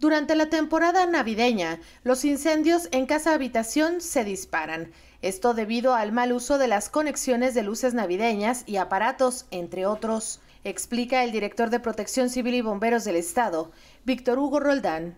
Durante la temporada navideña, los incendios en casa habitación se disparan. Esto debido al mal uso de las conexiones de luces navideñas y aparatos, entre otros, explica el director de Protección Civil y Bomberos del Estado, Víctor Hugo Roldán.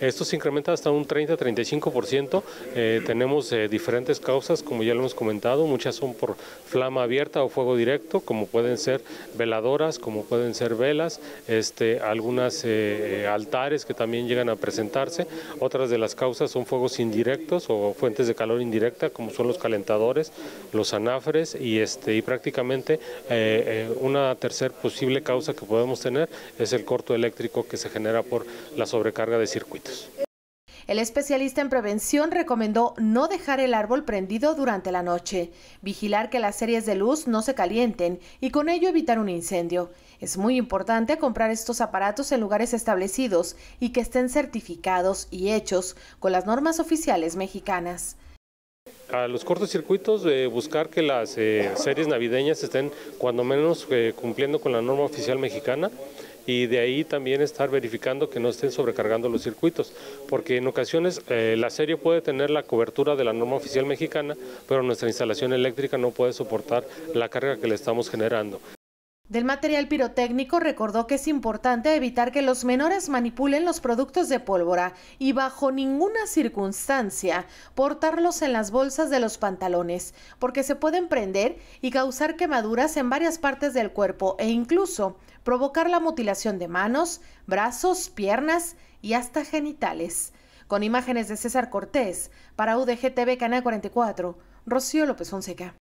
Esto se incrementa hasta un 30-35%. Eh, tenemos eh, diferentes causas, como ya lo hemos comentado. Muchas son por flama abierta o fuego directo, como pueden ser veladoras, como pueden ser velas, este, algunas eh, altares que también llegan a presentarse. Otras de las causas son fuegos indirectos o fuentes de calor indirecta, como son los calentadores, los anafres y, este, y prácticamente una tercera posible causa que podemos tener es el corto eléctrico que se genera por la sobrecarga de circuito. El especialista en prevención recomendó no dejar el árbol prendido durante la noche, vigilar que las series de luz no se calienten y con ello evitar un incendio. Es muy importante comprar estos aparatos en lugares establecidos y que estén certificados y hechos con las normas oficiales mexicanas. A los cortocircuitos, de buscar que las eh, series navideñas estén cuando menos eh, cumpliendo con la norma oficial mexicana y de ahí también estar verificando que no estén sobrecargando los circuitos, porque en ocasiones eh, la serie puede tener la cobertura de la norma oficial mexicana, pero nuestra instalación eléctrica no puede soportar la carga que le estamos generando. Del material pirotécnico recordó que es importante evitar que los menores manipulen los productos de pólvora y bajo ninguna circunstancia portarlos en las bolsas de los pantalones, porque se pueden prender y causar quemaduras en varias partes del cuerpo e incluso provocar la mutilación de manos, brazos, piernas y hasta genitales. Con imágenes de César Cortés, para UDG Canal 44, Rocío López Fonseca.